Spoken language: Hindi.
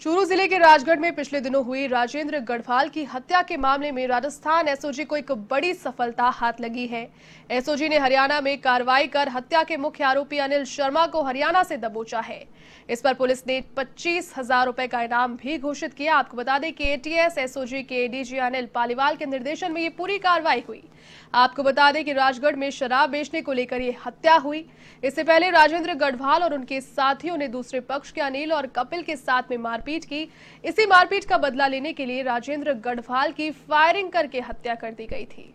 चूरू जिले के राजगढ़ में पिछले दिनों हुई राजेंद्र गढ़वाल की हत्या के मामले में राजस्थान एसओजी को एक बड़ी सफलता हाथ लगी है एसओजी ने हरियाणा में कार्रवाई कर हत्या के मुख्य आरोपी अनिल शर्मा को हरियाणा से दबोचा है इस पर पुलिस ने पच्चीस हजार रूपए का इनाम भी घोषित किया आपको बता दें कि एटीएस एसओजी के एडीजी अनिल पालीवाल के निर्देशन में ये पूरी कार्रवाई हुई आपको बता दें कि राजगढ़ में शराब बेचने को लेकर यह हत्या हुई इससे पहले राजेंद्र गढ़वाल और उनके साथियों ने दूसरे पक्ष के अनिल और कपिल के साथ में मारपीट मारपीट की इसी मारपीट का बदला लेने के लिए राजेंद्र गढ़वाल की फायरिंग करके हत्या कर दी गई थी